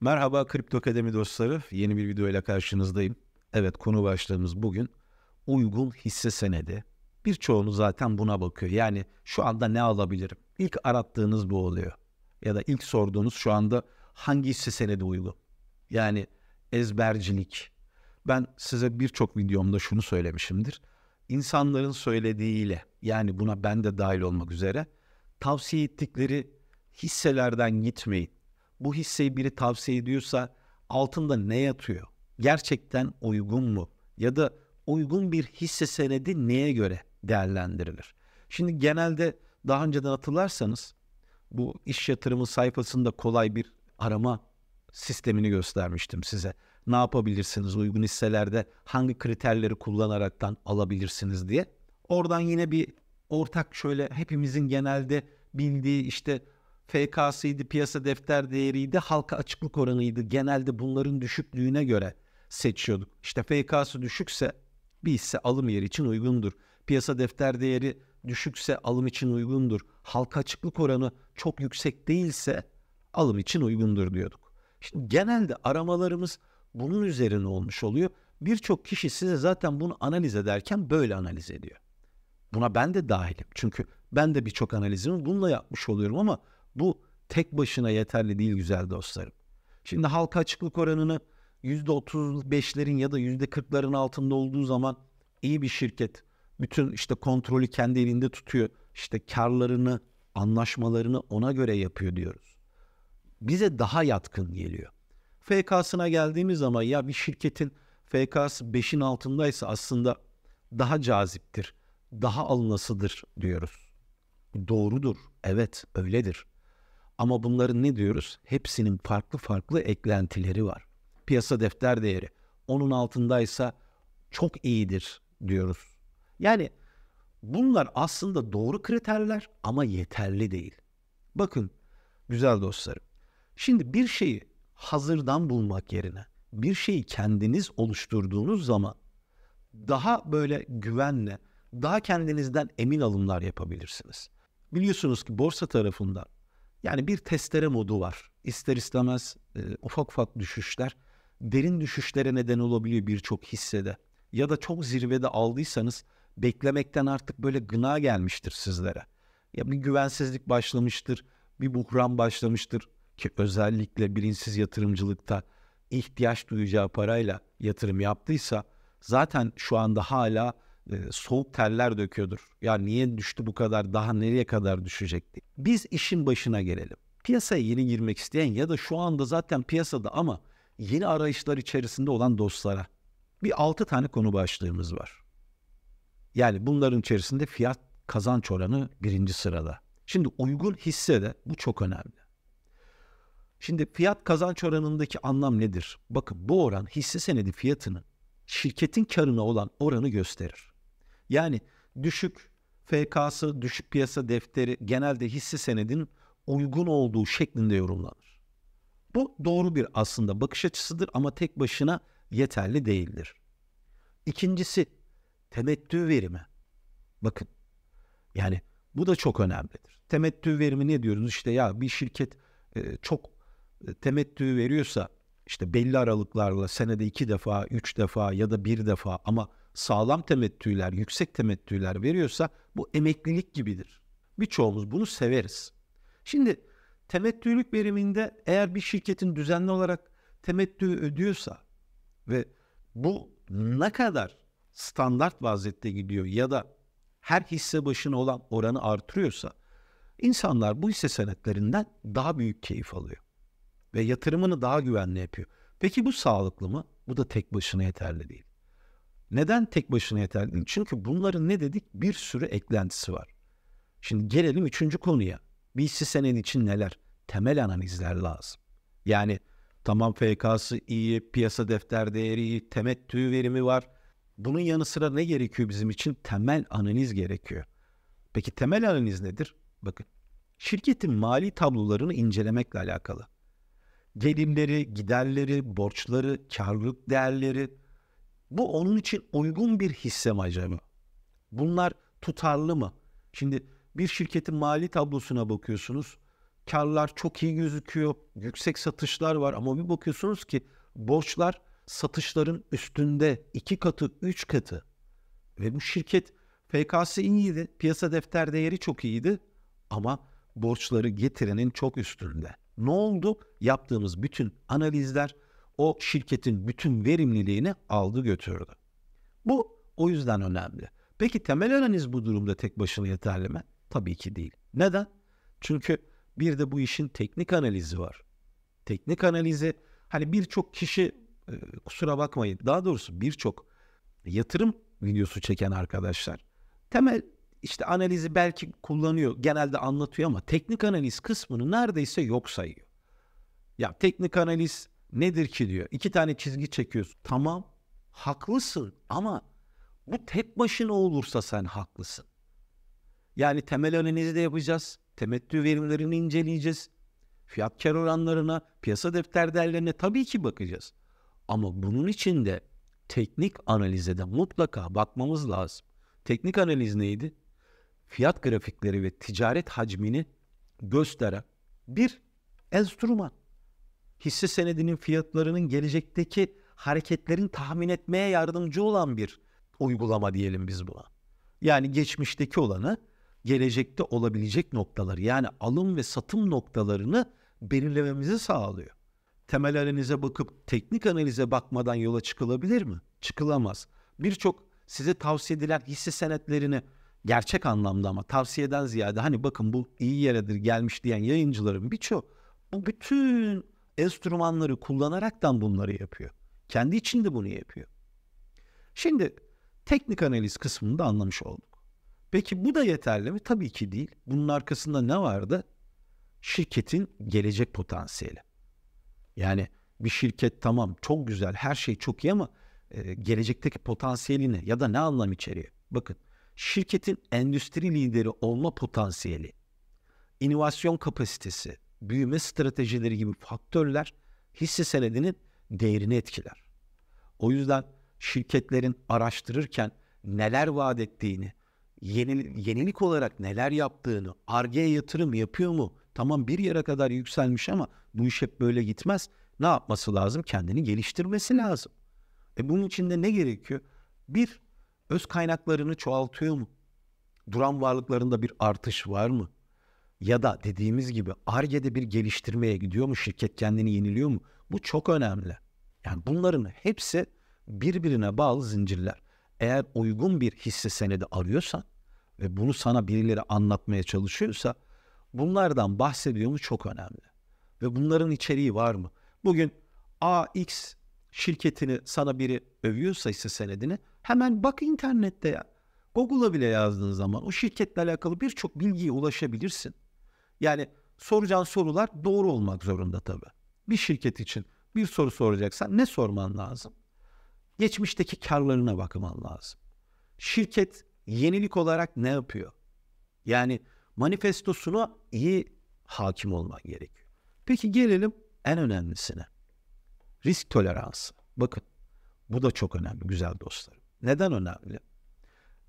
Merhaba Kripto Akademi dostları. Yeni bir video ile karşınızdayım. Evet konu başlığımız bugün uygun hisse senedi. Birçoğunuz zaten buna bakıyor. Yani şu anda ne alabilirim? İlk arattığınız bu oluyor. Ya da ilk sorduğunuz şu anda hangi hisse senedi uygun? Yani ezbercilik. Ben size birçok videomda şunu söylemişimdir. İnsanların söylediğiyle yani buna ben de dahil olmak üzere tavsiye ettikleri hisselerden gitmeyin bu hisseyi biri tavsiye ediyorsa altında ne yatıyor? Gerçekten uygun mu? Ya da uygun bir hisse senedi neye göre değerlendirilir? Şimdi genelde daha önceden hatırlarsanız bu iş yatırımı sayfasında kolay bir arama sistemini göstermiştim size. Ne yapabilirsiniz uygun hisselerde hangi kriterleri kullanaraktan alabilirsiniz diye. Oradan yine bir ortak şöyle hepimizin genelde bildiği işte FK'sıydı, piyasa defter değeriydi, halka açıklık oranıydı. Genelde bunların düşüklüğüne göre seçiyorduk. İşte FK'sı düşükse bir hisse alım yeri için uygundur. Piyasa defter değeri düşükse alım için uygundur. Halka açıklık oranı çok yüksek değilse alım için uygundur diyorduk. Şimdi genelde aramalarımız bunun üzerine olmuş oluyor. Birçok kişi size zaten bunu analiz ederken böyle analiz ediyor. Buna ben de dahilim. Çünkü ben de birçok analizimi bununla yapmış oluyorum ama bu tek başına yeterli değil güzel dostlarım. Şimdi halka açıklık oranını %35'lerin ya da %40'ların altında olduğu zaman iyi bir şirket bütün işte kontrolü kendi elinde tutuyor. İşte karlarını, anlaşmalarını ona göre yapıyor diyoruz. Bize daha yatkın geliyor. FK'sına geldiğimiz zaman ya bir şirketin FK'sı 5'in altındaysa aslında daha caziptir, daha alınasıdır diyoruz. Doğrudur, evet öyledir. Ama bunların ne diyoruz? Hepsinin farklı farklı eklentileri var. Piyasa defter değeri onun altındaysa çok iyidir diyoruz. Yani bunlar aslında doğru kriterler ama yeterli değil. Bakın güzel dostlarım. Şimdi bir şeyi hazırdan bulmak yerine bir şeyi kendiniz oluşturduğunuz zaman daha böyle güvenle, daha kendinizden emin alımlar yapabilirsiniz. Biliyorsunuz ki borsa tarafından yani bir testere modu var. İster istemez e, ufak ufak düşüşler derin düşüşlere neden olabiliyor birçok hissede. Ya da çok zirvede aldıysanız beklemekten artık böyle gına gelmiştir sizlere. Ya bir güvensizlik başlamıştır, bir buhran başlamıştır ki özellikle bilinçsiz yatırımcılıkta ihtiyaç duyacağı parayla yatırım yaptıysa zaten şu anda hala e, soğuk teller döküyordur. Ya niye düştü bu kadar daha nereye kadar düşecek diye. Biz işin başına gelelim. Piyasaya yeni girmek isteyen ya da şu anda zaten piyasada ama yeni arayışlar içerisinde olan dostlara bir altı tane konu başlığımız var. Yani bunların içerisinde fiyat kazanç oranı birinci sırada. Şimdi uygun hisse de bu çok önemli. Şimdi fiyat kazanç oranındaki anlam nedir? Bakın bu oran hisse senedi fiyatının şirketin karına olan oranı gösterir. Yani düşük FK'sı, düşük piyasa defteri genelde hisse senedin uygun olduğu şeklinde yorumlanır. Bu doğru bir aslında bakış açısıdır ama tek başına yeterli değildir. İkincisi temettü verimi. Bakın yani bu da çok önemlidir. Temettü verimi ne diyoruz? işte ya bir şirket e, çok e, temettü veriyorsa işte belli aralıklarla senede iki defa, üç defa ya da bir defa ama sağlam temettüler, yüksek temettüler veriyorsa bu emeklilik gibidir. Birçoğumuz bunu severiz. Şimdi temettülük veriminde eğer bir şirketin düzenli olarak temettü ödüyorsa ve bu ne kadar standart vaziyette gidiyor ya da her hisse başına olan oranı artırıyorsa insanlar bu hisse senetlerinden daha büyük keyif alıyor ve yatırımını daha güvenli yapıyor. Peki bu sağlıklı mı? Bu da tek başına yeterli değil. Neden tek başına yeterli Çünkü bunların ne dedik? Bir sürü eklentisi var. Şimdi gelelim üçüncü konuya. Bir hisse senedi için neler? Temel analizler lazım. Yani tamam FK'sı iyi, piyasa defter değeri iyi, temettü verimi var. Bunun yanı sıra ne gerekiyor bizim için? Temel analiz gerekiyor. Peki temel analiz nedir? Bakın şirketin mali tablolarını incelemekle alakalı. Gelimleri, giderleri, borçları, karlılık değerleri, bu onun için uygun bir hisse mi acaba? Bunlar tutarlı mı? Şimdi bir şirketin mali tablosuna bakıyorsunuz. Karlar çok iyi gözüküyor. Yüksek satışlar var ama bir bakıyorsunuz ki borçlar satışların üstünde iki katı, üç katı. Ve bu şirket FK'sı iyiydi. Piyasa defter değeri çok iyiydi. Ama borçları getirenin çok üstünde. Ne oldu? Yaptığımız bütün analizler o şirketin bütün verimliliğini aldı götürdü. Bu o yüzden önemli. Peki temel analiz bu durumda tek başına yeterli mi? Tabii ki değil. Neden? Çünkü bir de bu işin teknik analizi var. Teknik analizi hani birçok kişi e, kusura bakmayın daha doğrusu birçok yatırım videosu çeken arkadaşlar temel işte analizi belki kullanıyor genelde anlatıyor ama teknik analiz kısmını neredeyse yok sayıyor. Ya teknik analiz nedir ki diyor. İki tane çizgi çekiyorsun. Tamam haklısın ama bu tek başına olursa sen haklısın. Yani temel analizi de yapacağız. Temettü verimlerini inceleyeceğiz. Fiyat kar oranlarına, piyasa defter değerlerine tabii ki bakacağız. Ama bunun için de teknik analize de mutlaka bakmamız lazım. Teknik analiz neydi? Fiyat grafikleri ve ticaret hacmini gösteren bir enstrüman hisse senedinin fiyatlarının gelecekteki hareketlerin tahmin etmeye yardımcı olan bir uygulama diyelim biz buna. Yani geçmişteki olanı gelecekte olabilecek noktaları yani alım ve satım noktalarını belirlememizi sağlıyor. Temel analize bakıp teknik analize bakmadan yola çıkılabilir mi? Çıkılamaz. Birçok size tavsiye edilen hisse senetlerini gerçek anlamda ama tavsiyeden ziyade hani bakın bu iyi yeredir gelmiş diyen yayıncıların birçok bu bütün enstrümanları kullanaraktan bunları yapıyor. Kendi içinde bunu yapıyor. Şimdi teknik analiz kısmını da anlamış olduk. Peki bu da yeterli mi? Tabii ki değil. Bunun arkasında ne vardı? Şirketin gelecek potansiyeli. Yani bir şirket tamam çok güzel her şey çok iyi ama e, gelecekteki potansiyeli ya da ne anlam içeriyor? Bakın şirketin endüstri lideri olma potansiyeli, inovasyon kapasitesi, büyüme stratejileri gibi faktörler hisse senedinin değerini etkiler. O yüzden şirketlerin araştırırken neler vaat ettiğini, yeni, yenilik olarak neler yaptığını, argeye yatırım yapıyor mu? Tamam bir yere kadar yükselmiş ama bu iş hep böyle gitmez. Ne yapması lazım? Kendini geliştirmesi lazım. E bunun içinde ne gerekiyor? Bir, öz kaynaklarını çoğaltıyor mu? Duran varlıklarında bir artış var mı? ya da dediğimiz gibi ARGE'de bir geliştirmeye gidiyor mu? Şirket kendini yeniliyor mu? Bu çok önemli. Yani bunların hepsi birbirine bağlı zincirler. Eğer uygun bir hisse senedi arıyorsan ve bunu sana birileri anlatmaya çalışıyorsa bunlardan bahsediyor mu çok önemli. Ve bunların içeriği var mı? Bugün AX şirketini sana biri övüyorsa hisse senedini hemen bak internette ya. Google'a bile yazdığın zaman o şirketle alakalı birçok bilgiye ulaşabilirsin. Yani soracağın sorular doğru olmak zorunda tabii. Bir şirket için bir soru soracaksan ne sorman lazım? Geçmişteki karlarına bakman lazım. Şirket yenilik olarak ne yapıyor? Yani manifestosuna iyi hakim olman gerekiyor. Peki gelelim en önemlisine. Risk toleransı. Bakın bu da çok önemli güzel dostlarım. Neden önemli?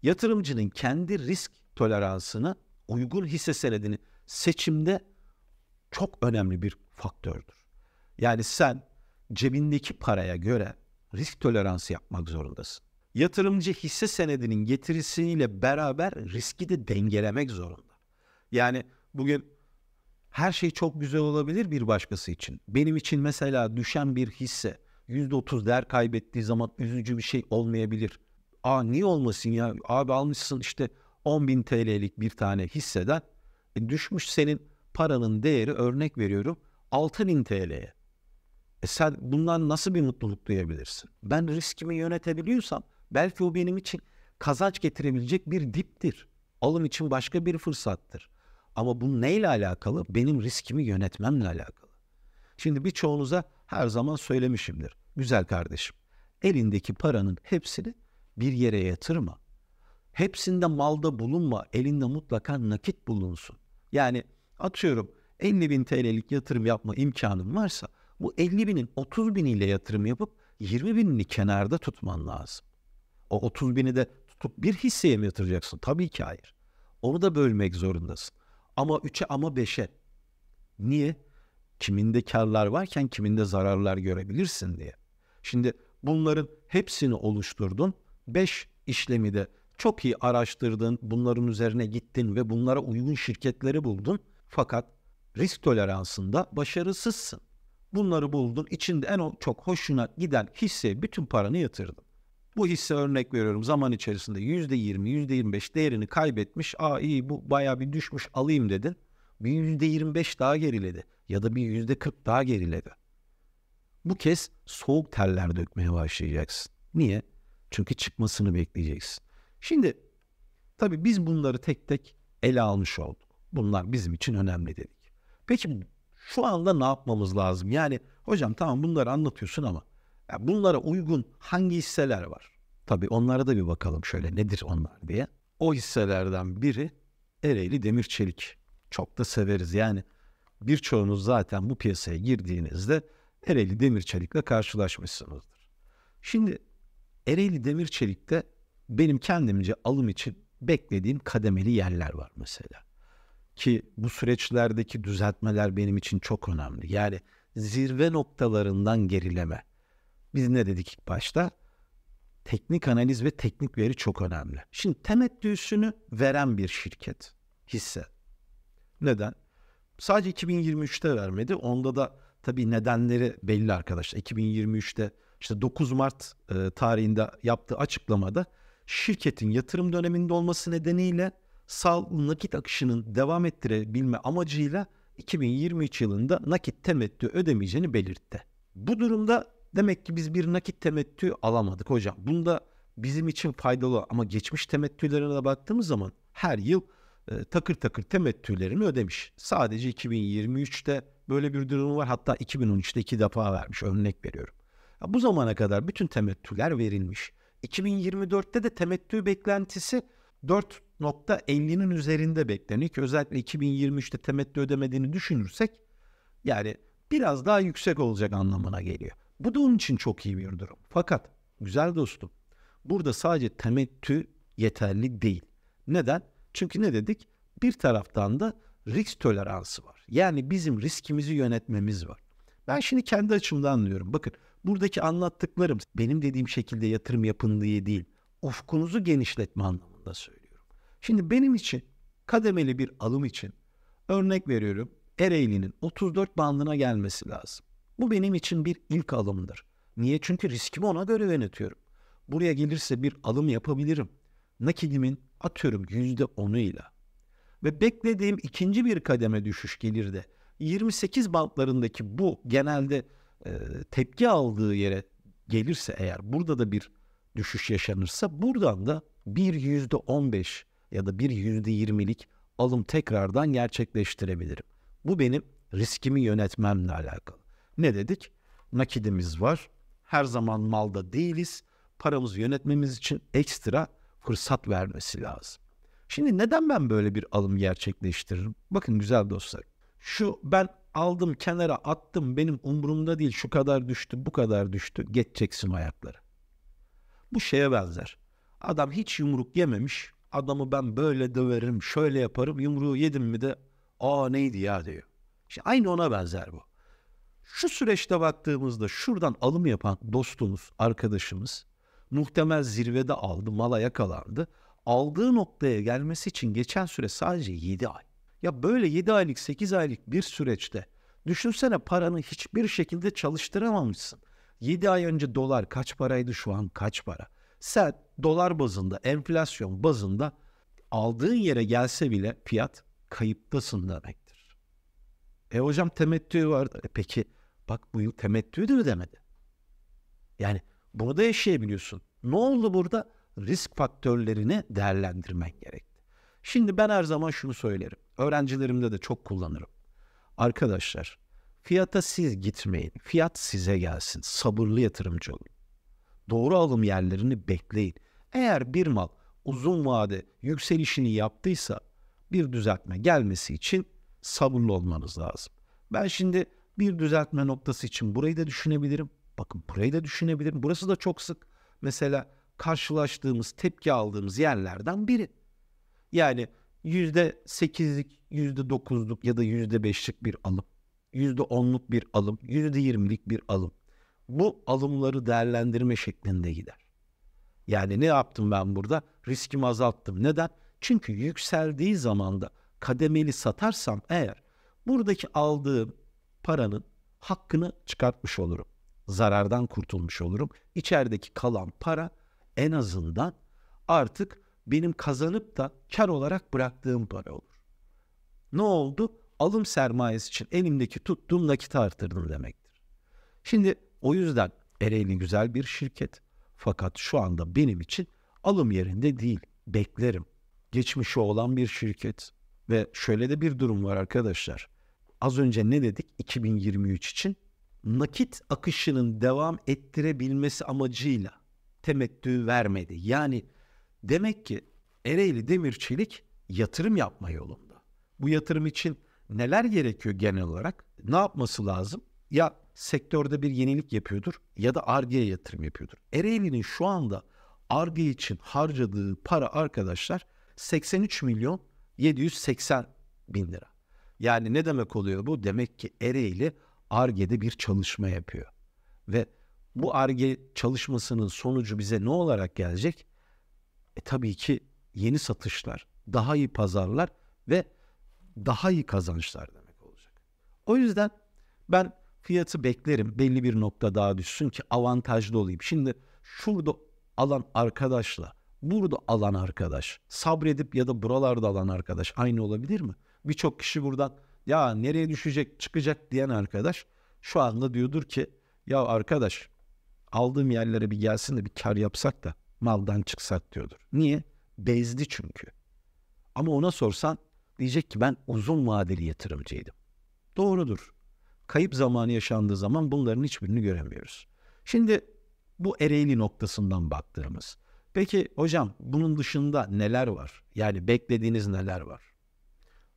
Yatırımcının kendi risk toleransını uygun hisse senedini seçimde çok önemli bir faktördür. Yani sen cebindeki paraya göre risk toleransı yapmak zorundasın. Yatırımcı hisse senedinin getirisiyle beraber riski de dengelemek zorunda. Yani bugün her şey çok güzel olabilir bir başkası için. Benim için mesela düşen bir hisse %30 değer kaybettiği zaman üzücü bir şey olmayabilir. Aa niye olmasın ya? Abi almışsın işte 10 bin TL'lik bir tane hisseden e düşmüş senin paranın değeri örnek veriyorum 6000 TL'ye. E sen bundan nasıl bir mutluluk duyabilirsin? Ben riskimi yönetebiliyorsam belki o benim için kazanç getirebilecek bir diptir. Alım için başka bir fırsattır. Ama bu neyle alakalı? Benim riskimi yönetmemle alakalı. Şimdi birçoğunuza her zaman söylemişimdir. Güzel kardeşim, elindeki paranın hepsini bir yere yatırma. Hepsinde malda bulunma, elinde mutlaka nakit bulunsun. Yani atıyorum 50 bin TL'lik yatırım yapma imkanın varsa bu 50 binin 30 biniyle yatırım yapıp 20 binini kenarda tutman lazım. O 30 bini de tutup bir hisseye mi yatıracaksın? Tabii ki hayır. Onu da bölmek zorundasın. Ama 3'e ama 5'e. Niye? Kiminde karlar varken kiminde zararlar görebilirsin diye. Şimdi bunların hepsini oluşturdun. 5 işlemi de çok iyi araştırdın, bunların üzerine gittin ve bunlara uygun şirketleri buldun. Fakat risk toleransında başarısızsın. Bunları buldun, içinde en çok hoşuna giden hisseye bütün paranı yatırdın. Bu hisse örnek veriyorum zaman içerisinde %20, %25 değerini kaybetmiş. Aa iyi bu baya bir düşmüş alayım dedin. Bir %25 daha geriledi ya da bir %40 daha geriledi. Bu kez soğuk terler dökmeye başlayacaksın. Niye? Çünkü çıkmasını bekleyeceksin. Şimdi tabii biz bunları tek tek ele almış olduk. Bunlar bizim için önemli dedik. Peki şu anda ne yapmamız lazım? Yani hocam tamam bunları anlatıyorsun ama ya bunlara uygun hangi hisseler var? Tabii onlara da bir bakalım şöyle nedir onlar diye. O hisselerden biri Ereğli Demir Çelik. Çok da severiz yani birçoğunuz zaten bu piyasaya girdiğinizde Ereğli Demir Çelik'le karşılaşmışsınızdır. Şimdi Ereğli Demir Çelik'te benim kendimce alım için beklediğim kademeli yerler var mesela. Ki bu süreçlerdeki düzeltmeler benim için çok önemli. Yani zirve noktalarından gerileme. Biz ne dedik ilk başta? Teknik analiz ve teknik veri çok önemli. Şimdi temettüsünü veren bir şirket hisse. Neden? Sadece 2023'te vermedi. Onda da tabii nedenleri belli arkadaşlar. 2023'te işte 9 Mart e, tarihinde yaptığı açıklamada şirketin yatırım döneminde olması nedeniyle sağlıklı nakit akışının devam ettirebilme amacıyla 2023 yılında nakit temettü ödemeyeceğini belirtti. Bu durumda demek ki biz bir nakit temettü alamadık hocam. Bunda bizim için faydalı ama geçmiş temettülerine de baktığımız zaman her yıl e, takır takır temettülerini ödemiş. Sadece 2023'te böyle bir durum var. Hatta 2013'te iki defa vermiş örnek veriyorum. Ya bu zamana kadar bütün temettüler verilmiş. 2024'te de temettü beklentisi 4.50'nin üzerinde bekleniyor ki özellikle 2023'te temettü ödemediğini düşünürsek yani biraz daha yüksek olacak anlamına geliyor. Bu da onun için çok iyi bir durum. Fakat güzel dostum burada sadece temettü yeterli değil. Neden? Çünkü ne dedik? Bir taraftan da risk toleransı var. Yani bizim riskimizi yönetmemiz var. Ben şimdi kendi açımdan anlıyorum. Bakın Buradaki anlattıklarım benim dediğim şekilde yatırım yapın diye değil. Ufkunuzu genişletme anlamında söylüyorum. Şimdi benim için kademeli bir alım için örnek veriyorum Ereğli'nin 34 bandına gelmesi lazım. Bu benim için bir ilk alımdır. Niye? Çünkü riskimi ona göre yönetiyorum. Buraya gelirse bir alım yapabilirim. Nakidimin atıyorum %10'uyla. Ve beklediğim ikinci bir kademe düşüş gelir de 28 bantlarındaki bu genelde e, tepki aldığı yere gelirse eğer burada da bir düşüş yaşanırsa buradan da bir yüzde on beş ya da bir yüzde yirmilik alım tekrardan gerçekleştirebilirim. Bu benim riskimi yönetmemle alakalı. Ne dedik? Nakidimiz var. Her zaman malda değiliz. Paramızı yönetmemiz için ekstra fırsat vermesi lazım. Şimdi neden ben böyle bir alım gerçekleştiririm? Bakın güzel dostlar. Şu ben aldım kenara attım benim umurumda değil şu kadar düştü bu kadar düştü geçeceksin ayakları. Bu şeye benzer. Adam hiç yumruk yememiş adamı ben böyle döverim şöyle yaparım yumruğu yedim mi de aa neydi ya diyor. İşte aynı ona benzer bu. Şu süreçte baktığımızda şuradan alım yapan dostumuz, arkadaşımız muhtemel zirvede aldı, mala yakalandı. Aldığı noktaya gelmesi için geçen süre sadece 7 ay. Ya böyle 7 aylık 8 aylık bir süreçte düşünsene paranı hiçbir şekilde çalıştıramamışsın. 7 ay önce dolar kaç paraydı şu an kaç para? Sen dolar bazında enflasyon bazında aldığın yere gelse bile fiyat kayıptasın demektir. E hocam temettü vardı. E peki bak bu yıl temettü de ödemedi. Yani bunu da yaşayabiliyorsun. Ne oldu burada? Risk faktörlerini değerlendirmen gerekti. Şimdi ben her zaman şunu söylerim. Öğrencilerimde de çok kullanırım. Arkadaşlar fiyata siz gitmeyin. Fiyat size gelsin. Sabırlı yatırımcı olun. Doğru alım yerlerini bekleyin. Eğer bir mal uzun vade yükselişini yaptıysa bir düzeltme gelmesi için sabırlı olmanız lazım. Ben şimdi bir düzeltme noktası için burayı da düşünebilirim. Bakın burayı da düşünebilirim. Burası da çok sık mesela karşılaştığımız, tepki aldığımız yerlerden biri. Yani %8'lik, %9'luk ya da %5'lik bir alım, %10'luk bir alım, %20'lik bir alım. Bu alımları değerlendirme şeklinde gider. Yani ne yaptım ben burada? Riskimi azalttım. Neden? Çünkü yükseldiği zaman da kademeli satarsam eğer buradaki aldığım paranın hakkını çıkartmış olurum. Zarardan kurtulmuş olurum. İçerideki kalan para en azından artık benim kazanıp da kar olarak bıraktığım para olur. Ne oldu? Alım sermayesi için elimdeki tuttuğum nakit artırdım demektir. Şimdi o yüzden Ereğli güzel bir şirket. Fakat şu anda benim için alım yerinde değil. Beklerim. Geçmişi olan bir şirket. Ve şöyle de bir durum var arkadaşlar. Az önce ne dedik 2023 için? Nakit akışının devam ettirebilmesi amacıyla temettü vermedi. Yani Demek ki Ereğli Demir Çelik yatırım yapma yolunda. Bu yatırım için neler gerekiyor genel olarak? Ne yapması lazım? Ya sektörde bir yenilik yapıyordur ya da Arge'ye yatırım yapıyordur. Ereğli'nin şu anda Arge için harcadığı para arkadaşlar 83 milyon 780 bin lira. Yani ne demek oluyor bu? Demek ki Ereğli Arge'de bir çalışma yapıyor. Ve bu Arge çalışmasının sonucu bize ne olarak gelecek? E tabii ki yeni satışlar, daha iyi pazarlar ve daha iyi kazançlar demek olacak. O yüzden ben fiyatı beklerim belli bir nokta daha düşsün ki avantajlı olayım. Şimdi şurada alan arkadaşla burada alan arkadaş sabredip ya da buralarda alan arkadaş aynı olabilir mi? Birçok kişi buradan ya nereye düşecek çıkacak diyen arkadaş şu anda diyordur ki ya arkadaş aldığım yerlere bir gelsin de bir kar yapsak da maldan çıksak diyordur. Niye? Bezdi çünkü. Ama ona sorsan diyecek ki ben uzun vadeli yatırımcıydım. Doğrudur. Kayıp zamanı yaşandığı zaman bunların hiçbirini göremiyoruz. Şimdi bu Ereğli noktasından baktığımız. Peki hocam bunun dışında neler var? Yani beklediğiniz neler var?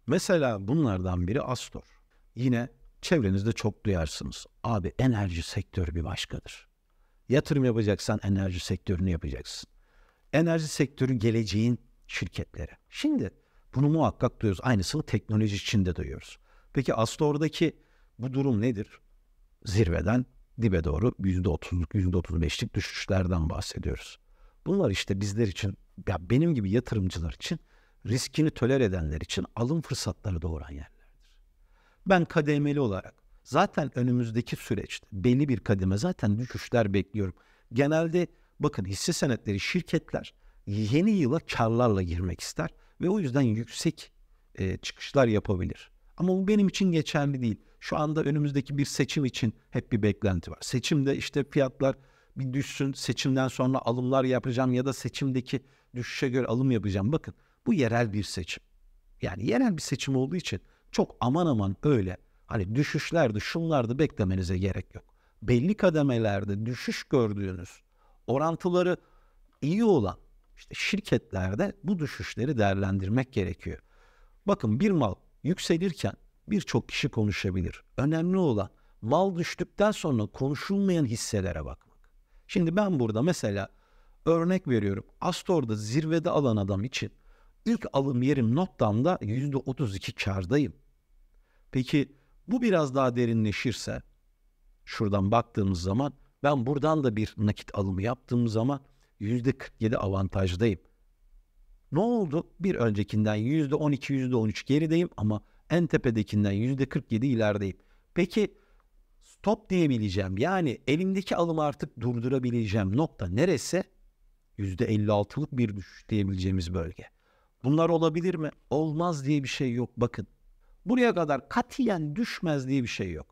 Mesela bunlardan biri Astor. Yine çevrenizde çok duyarsınız. Abi enerji sektörü bir başkadır. Yatırım yapacaksan enerji sektörünü yapacaksın. Enerji sektörün geleceğin şirketleri. Şimdi bunu muhakkak duyuyoruz. Aynısını teknoloji içinde duyuyoruz. Peki aslında oradaki bu durum nedir? Zirveden dibe doğru %30'luk, %35'lik düşüşlerden bahsediyoruz. Bunlar işte bizler için, ya benim gibi yatırımcılar için, riskini töler edenler için alım fırsatları doğuran yerlerdir. Ben kademeli olarak zaten önümüzdeki süreçte belli bir kademe zaten düşüşler bekliyorum. Genelde bakın hisse senetleri şirketler yeni yıla karlarla girmek ister ve o yüzden yüksek e, çıkışlar yapabilir. Ama bu benim için geçerli değil. Şu anda önümüzdeki bir seçim için hep bir beklenti var. Seçimde işte fiyatlar bir düşsün, seçimden sonra alımlar yapacağım ya da seçimdeki düşüşe göre alım yapacağım. Bakın bu yerel bir seçim. Yani yerel bir seçim olduğu için çok aman aman öyle Hani düşüşlerdi, şunlardı beklemenize gerek yok. Belli kademelerde düşüş gördüğünüz orantıları iyi olan işte şirketlerde bu düşüşleri değerlendirmek gerekiyor. Bakın bir mal yükselirken birçok kişi konuşabilir. Önemli olan mal düştükten sonra konuşulmayan hisselere bakmak. Şimdi ben burada mesela örnek veriyorum. Astor'da zirvede alan adam için ilk alım yerim nottamda %32 kardayım. Peki bu biraz daha derinleşirse şuradan baktığımız zaman ben buradan da bir nakit alımı yaptığım zaman yüzde 47 avantajdayım. Ne oldu? Bir öncekinden yüzde 12, yüzde 13 gerideyim ama en tepedekinden yüzde 47 ilerideyim. Peki stop diyebileceğim yani elimdeki alımı artık durdurabileceğim nokta neresi? Yüzde 56'lık bir düşüş diyebileceğimiz bölge. Bunlar olabilir mi? Olmaz diye bir şey yok. Bakın buraya kadar katiyen düşmez diye bir şey yok.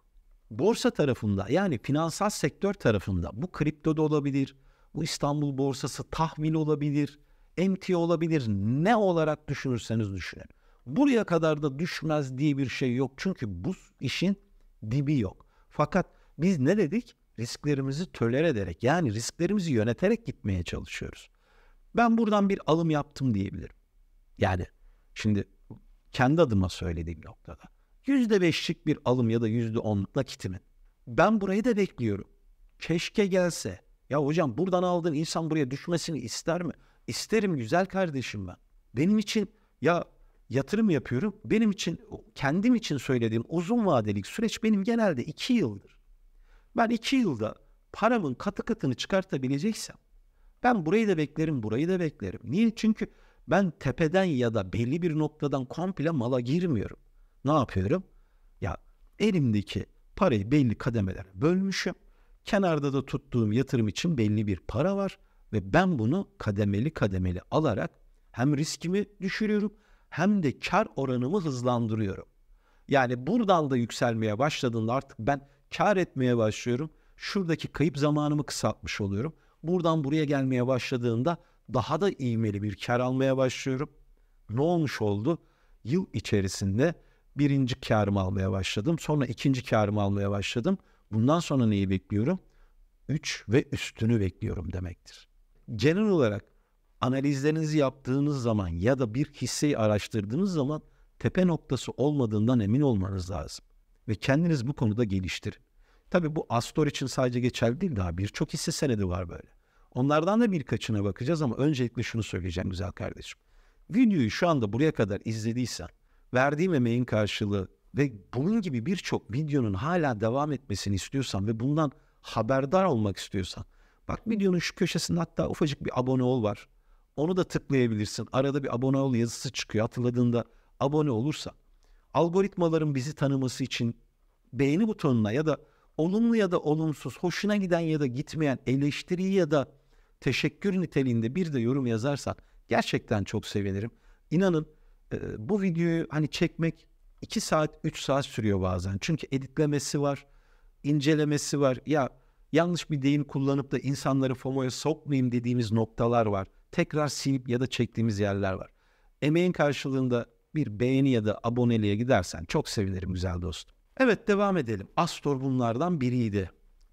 Borsa tarafında yani finansal sektör tarafında bu kripto da olabilir, bu İstanbul borsası tahvil olabilir, emtia olabilir ne olarak düşünürseniz düşünün. Buraya kadar da düşmez diye bir şey yok çünkü bu işin dibi yok. Fakat biz ne dedik? Risklerimizi töler ederek yani risklerimizi yöneterek gitmeye çalışıyoruz. Ben buradan bir alım yaptım diyebilirim. Yani şimdi kendi adıma söylediğim noktada. Yüzde beşlik bir alım ya da yüzde onluk nakitimin. Ben burayı da bekliyorum. Keşke gelse. Ya hocam buradan aldığın insan buraya düşmesini ister mi? İsterim güzel kardeşim ben. Benim için ya yatırım yapıyorum. Benim için kendim için söylediğim uzun vadelik süreç benim genelde iki yıldır. Ben iki yılda paramın katı katını çıkartabileceksem ben burayı da beklerim, burayı da beklerim. Niye? Çünkü ben tepeden ya da belli bir noktadan komple mala girmiyorum. Ne yapıyorum? Ya elimdeki parayı belli kademelere bölmüşüm. Kenarda da tuttuğum yatırım için belli bir para var ve ben bunu kademeli kademeli alarak hem riskimi düşürüyorum hem de kar oranımı hızlandırıyorum. Yani buradan da yükselmeye başladığında artık ben kar etmeye başlıyorum. Şuradaki kayıp zamanımı kısaltmış oluyorum. Buradan buraya gelmeye başladığında daha da ivmeli bir kar almaya başlıyorum. Ne olmuş oldu? Yıl içerisinde birinci karımı almaya başladım. Sonra ikinci karımı almaya başladım. Bundan sonra neyi bekliyorum? Üç ve üstünü bekliyorum demektir. Genel olarak analizlerinizi yaptığınız zaman ya da bir hisseyi araştırdığınız zaman tepe noktası olmadığından emin olmanız lazım. Ve kendiniz bu konuda geliştirin. Tabii bu Astor için sadece geçerli değil daha birçok hisse senedi var böyle. Onlardan da birkaçına bakacağız ama öncelikle şunu söyleyeceğim güzel kardeşim. Videoyu şu anda buraya kadar izlediysen, verdiğim emeğin karşılığı ve bunun gibi birçok videonun hala devam etmesini istiyorsan ve bundan haberdar olmak istiyorsan, bak videonun şu köşesinde hatta ufacık bir abone ol var. Onu da tıklayabilirsin. Arada bir abone ol yazısı çıkıyor. Hatırladığında abone olursa algoritmaların bizi tanıması için beğeni butonuna ya da olumlu ya da olumsuz, hoşuna giden ya da gitmeyen eleştiri ya da teşekkür niteliğinde bir de yorum yazarsan gerçekten çok sevinirim. İnanın e, bu videoyu hani çekmek 2 saat 3 saat sürüyor bazen. Çünkü editlemesi var, incelemesi var. Ya yanlış bir deyim kullanıp da insanları FOMO'ya sokmayayım dediğimiz noktalar var. Tekrar silip ya da çektiğimiz yerler var. Emeğin karşılığında bir beğeni ya da aboneliğe gidersen çok sevinirim güzel dostum. Evet devam edelim. Astor bunlardan biriydi.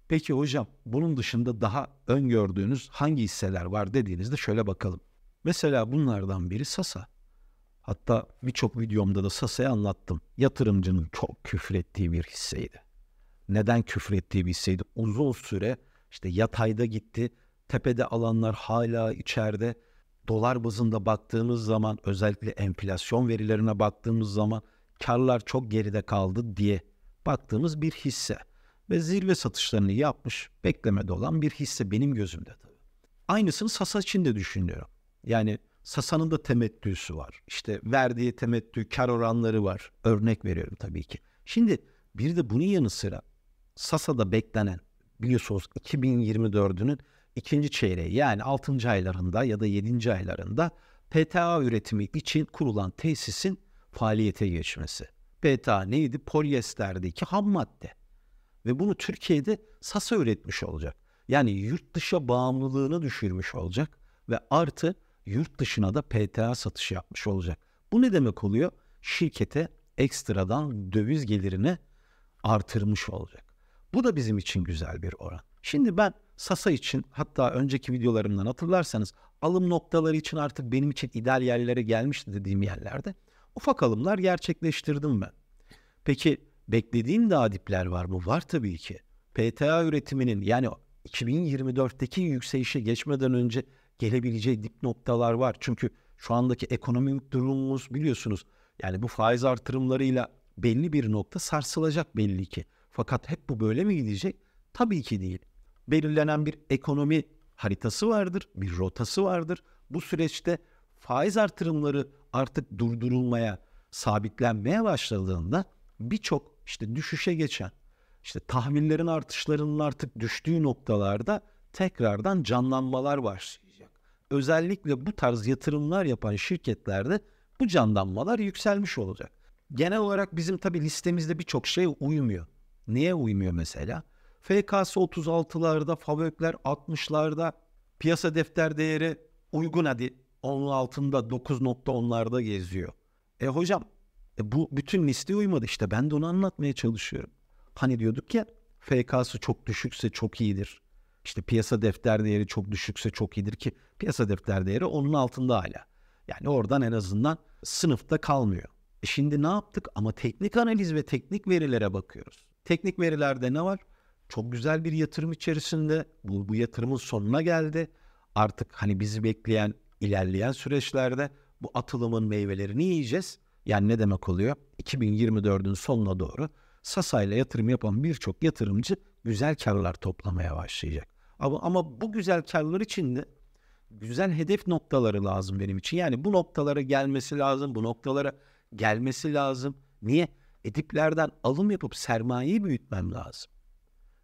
Peki hocam bunun dışında daha öngördüğünüz hangi hisseler var dediğinizde şöyle bakalım. Mesela bunlardan biri Sasa. Hatta birçok videomda da Sasa'yı anlattım. Yatırımcının çok küfrettiği bir hisseydi. Neden küfrettiği bir hisseydi? Uzun süre işte yatayda gitti. Tepede alanlar hala içeride. Dolar bazında baktığımız zaman özellikle enflasyon verilerine baktığımız zaman karlar çok geride kaldı diye baktığımız bir hisse ve zirve satışlarını yapmış beklemede olan bir hisse benim gözümde tabii. Aynısını Sasa için de düşünüyorum. Yani Sasa'nın da temettüsü var. İşte verdiği temettü, kar oranları var. Örnek veriyorum tabii ki. Şimdi bir de bunun yanı sıra Sasa'da beklenen biliyorsunuz 2024'ünün ikinci çeyreği yani 6. aylarında ya da 7. aylarında PTA üretimi için kurulan tesisin faaliyete geçmesi. PTA neydi? Polyesterdeki ham madde ve bunu Türkiye'de sasa üretmiş olacak. Yani yurt dışa bağımlılığını düşürmüş olacak ve artı yurt dışına da PTA satışı yapmış olacak. Bu ne demek oluyor? Şirkete ekstradan döviz gelirini artırmış olacak. Bu da bizim için güzel bir oran. Şimdi ben Sasa için hatta önceki videolarımdan hatırlarsanız alım noktaları için artık benim için ideal yerlere gelmişti dediğim yerlerde ufak alımlar gerçekleştirdim ben. Peki beklediğin daha dipler var mı? Var tabii ki. PTA üretiminin yani 2024'teki yükselişe geçmeden önce gelebileceği dip noktalar var. Çünkü şu andaki ekonomik durumumuz biliyorsunuz yani bu faiz artırımlarıyla belli bir nokta sarsılacak belli ki. Fakat hep bu böyle mi gidecek? Tabii ki değil. Belirlenen bir ekonomi haritası vardır, bir rotası vardır. Bu süreçte faiz artırımları artık durdurulmaya, sabitlenmeye başladığında birçok işte düşüşe geçen, işte tahvillerin artışlarının artık düştüğü noktalarda tekrardan canlanmalar başlayacak. Özellikle bu tarz yatırımlar yapan şirketlerde bu canlanmalar yükselmiş olacak. Genel olarak bizim tabii listemizde birçok şey uymuyor. Niye uymuyor mesela? FKS 36'larda, FAVÖK'ler 60'larda, piyasa defter değeri uygun hadi onun altında 9.10'larda geziyor. E hocam e bu bütün listeye uymadı işte ben de onu anlatmaya çalışıyorum. Hani diyorduk ya FK'sı çok düşükse çok iyidir. İşte piyasa defter değeri çok düşükse çok iyidir ki piyasa defter değeri onun altında hala. Yani oradan en azından sınıfta kalmıyor. E şimdi ne yaptık? Ama teknik analiz ve teknik verilere bakıyoruz. Teknik verilerde ne var? Çok güzel bir yatırım içerisinde. Bu, bu yatırımın sonuna geldi. Artık hani bizi bekleyen ilerleyen süreçlerde bu atılımın meyvelerini yiyeceğiz. Yani ne demek oluyor? 2024'ün sonuna doğru Sasa ile yatırım yapan birçok yatırımcı güzel karlar toplamaya başlayacak. Ama, ama bu güzel karlar için de güzel hedef noktaları lazım benim için. Yani bu noktalara gelmesi lazım, bu noktalara gelmesi lazım. Niye? Ediplerden alım yapıp sermayeyi büyütmem lazım.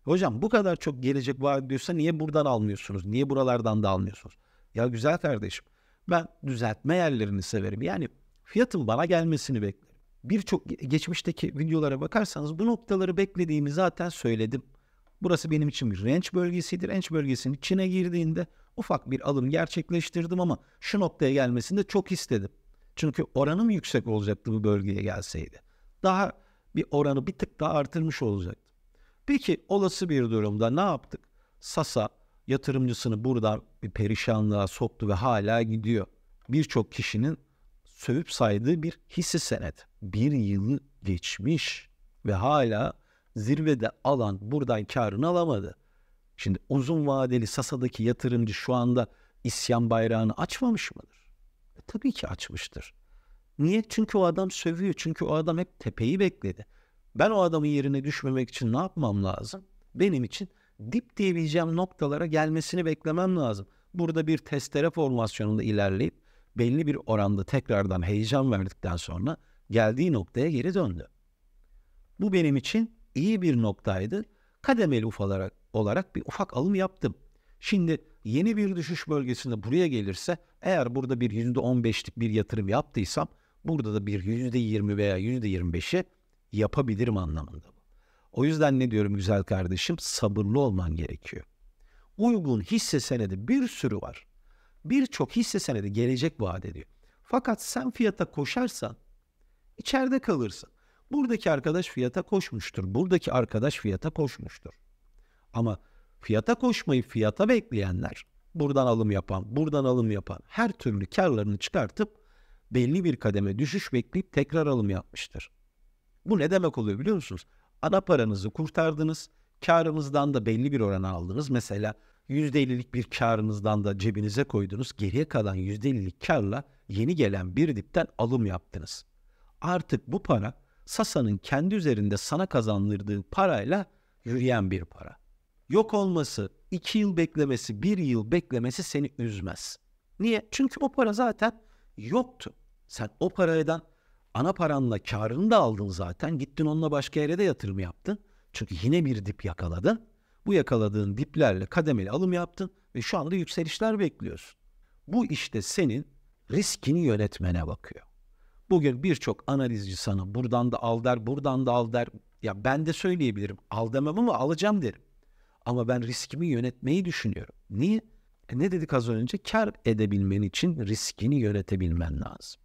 Hocam bu kadar çok gelecek var diyorsa niye buradan almıyorsunuz? Niye buralardan da almıyorsunuz? Ya güzel kardeşim ben düzeltme yerlerini severim. Yani fiyatın bana gelmesini beklerim. Birçok geçmişteki videolara bakarsanız bu noktaları beklediğimi zaten söyledim. Burası benim için bir range bölgesidir. Range bölgesinin içine girdiğinde ufak bir alım gerçekleştirdim ama şu noktaya gelmesini de çok istedim. Çünkü oranım yüksek olacaktı bu bölgeye gelseydi. Daha bir oranı bir tık daha artırmış olacaktı. Peki olası bir durumda ne yaptık? Sasa yatırımcısını buradan bir perişanlığa soktu ve hala gidiyor. Birçok kişinin sövüp saydığı bir hisse senet. Bir yılı geçmiş ve hala zirvede alan buradan karını alamadı. Şimdi uzun vadeli Sasa'daki yatırımcı şu anda isyan bayrağını açmamış mıdır? E, tabii ki açmıştır. Niye? Çünkü o adam sövüyor. Çünkü o adam hep tepeyi bekledi. Ben o adamın yerine düşmemek için ne yapmam lazım? Benim için dip diyebileceğim noktalara gelmesini beklemem lazım. Burada bir testere formasyonunda ilerleyip belli bir oranda tekrardan heyecan verdikten sonra geldiği noktaya geri döndü. Bu benim için iyi bir noktaydı. Kademeli ufalara, olarak bir ufak alım yaptım. Şimdi yeni bir düşüş bölgesinde buraya gelirse eğer burada bir %15'lik bir yatırım yaptıysam burada da bir %20 veya %25'i yapabilirim anlamında bu. O yüzden ne diyorum güzel kardeşim sabırlı olman gerekiyor. Uygun hisse senedi bir sürü var birçok hisse senedi gelecek vaat ediyor. Fakat sen fiyata koşarsan içeride kalırsın. Buradaki arkadaş fiyata koşmuştur. Buradaki arkadaş fiyata koşmuştur. Ama fiyata koşmayı fiyata bekleyenler buradan alım yapan, buradan alım yapan her türlü karlarını çıkartıp belli bir kademe düşüş bekleyip tekrar alım yapmıştır. Bu ne demek oluyor biliyor musunuz? Ana paranızı kurtardınız, karınızdan da belli bir oranı aldınız. Mesela %50'lik bir karınızdan da cebinize koydunuz. Geriye kalan %50'lik karla yeni gelen bir dipten alım yaptınız. Artık bu para Sasa'nın kendi üzerinde sana kazandırdığı parayla yürüyen bir para. Yok olması, iki yıl beklemesi, bir yıl beklemesi seni üzmez. Niye? Çünkü o para zaten yoktu. Sen o paradan ana paranla karını da aldın zaten. Gittin onunla başka yere de yatırım yaptın. Çünkü yine bir dip yakaladın. Bu yakaladığın diplerle kademeli alım yaptın ve şu anda yükselişler bekliyorsun. Bu işte senin riskini yönetmene bakıyor. Bugün birçok analizci sana buradan da al der, buradan da al der. Ya ben de söyleyebilirim. Al demem ama alacağım derim. Ama ben riskimi yönetmeyi düşünüyorum. Niye? E ne dedik az önce? Kar edebilmen için riskini yönetebilmen lazım.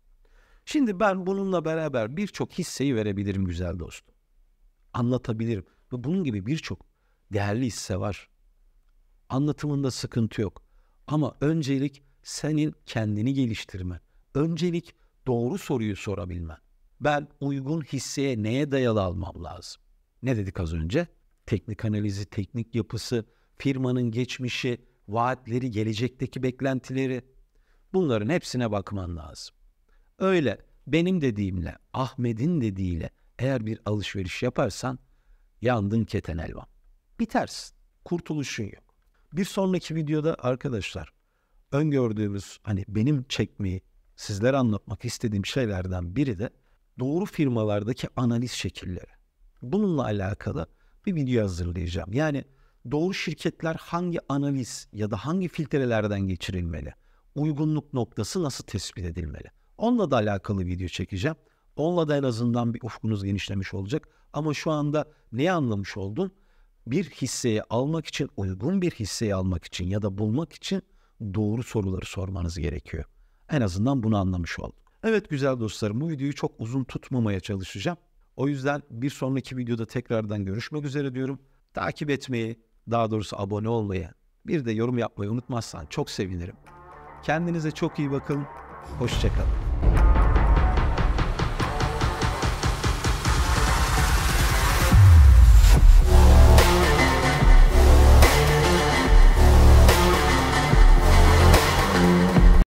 Şimdi ben bununla beraber birçok hisseyi verebilirim güzel dostum. Anlatabilirim. Ve bunun gibi birçok değerli hisse var. Anlatımında sıkıntı yok. Ama öncelik senin kendini geliştirmen. Öncelik doğru soruyu sorabilmen. Ben uygun hisseye neye dayalı almam lazım? Ne dedik az önce? Teknik analizi, teknik yapısı, firmanın geçmişi, vaatleri, gelecekteki beklentileri. Bunların hepsine bakman lazım. Öyle benim dediğimle, Ahmet'in dediğiyle eğer bir alışveriş yaparsan yandın keten elvan bitersin. Kurtuluşun yok. Bir sonraki videoda arkadaşlar öngördüğümüz hani benim çekmeyi sizlere anlatmak istediğim şeylerden biri de doğru firmalardaki analiz şekilleri. Bununla alakalı bir video hazırlayacağım. Yani doğru şirketler hangi analiz ya da hangi filtrelerden geçirilmeli? Uygunluk noktası nasıl tespit edilmeli? Onunla da alakalı video çekeceğim. Onunla da en azından bir ufkunuz genişlemiş olacak. Ama şu anda neyi anlamış oldun? bir hisseyi almak için, uygun bir hisseyi almak için ya da bulmak için doğru soruları sormanız gerekiyor. En azından bunu anlamış olduk. Evet güzel dostlarım bu videoyu çok uzun tutmamaya çalışacağım. O yüzden bir sonraki videoda tekrardan görüşmek üzere diyorum. Takip etmeyi, daha doğrusu abone olmayı, bir de yorum yapmayı unutmazsan çok sevinirim. Kendinize çok iyi bakın. Hoşçakalın.